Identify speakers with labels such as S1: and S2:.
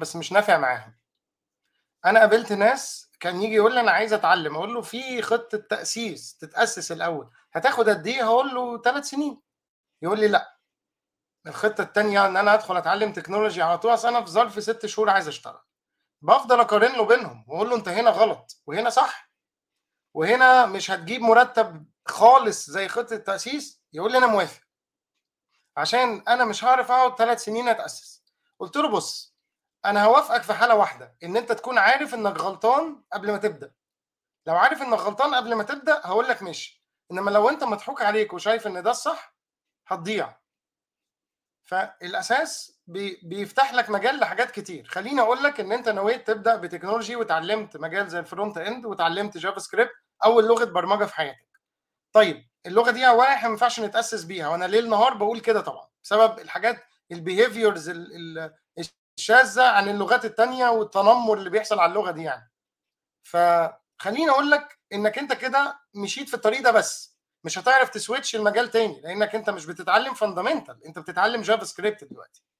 S1: بس مش نافع معاهم انا قابلت ناس كان يجي يقول لي انا عايز اتعلم اقول له في خطه تاسيس تتاسس الاول هتاخد قد ايه هقول له ثلاث سنين يقول لي لا الخطه الثانيه ان انا ادخل اتعلم تكنولوجي على طول انا في ظرف ست شهور عايز اشتغل بفضل اقارن له بينهم واقول له انت هنا غلط وهنا صح وهنا مش هتجيب مرتب خالص زي خطه التاسيس يقول لي انا موافق عشان انا مش هعرف اقعد ثلاث سنين اتاسس قلت له بص انا هوافقك في حاله واحده ان انت تكون عارف انك غلطان قبل ما تبدا لو عارف انك غلطان قبل ما تبدا هقول لك ماشي انما لو انت مضحوك عليك وشايف ان ده الصح هتضيع فالاساس بيفتح لك مجال لحاجات كتير خليني اقول لك ان انت نويت تبدا بتكنولوجي وتعلمت مجال زي الفرونت اند وتعلمت جافا سكريبت اول لغه برمجه في حياتك طيب اللغه دي هو احنا ما ينفعش نتاسس بيها وانا ليل نهار بقول كده طبعا بسبب الحاجات البيهيفيورز شاذه عن اللغات الثانيه والتنمر اللي بيحصل على اللغه دي يعني فخليني اقول لك انك انت كده مشيت في الطريق ده بس مش هتعرف تسويتش المجال تاني لانك انت مش بتتعلم فاندامنتال انت بتتعلم جافا سكريبت دلوقتي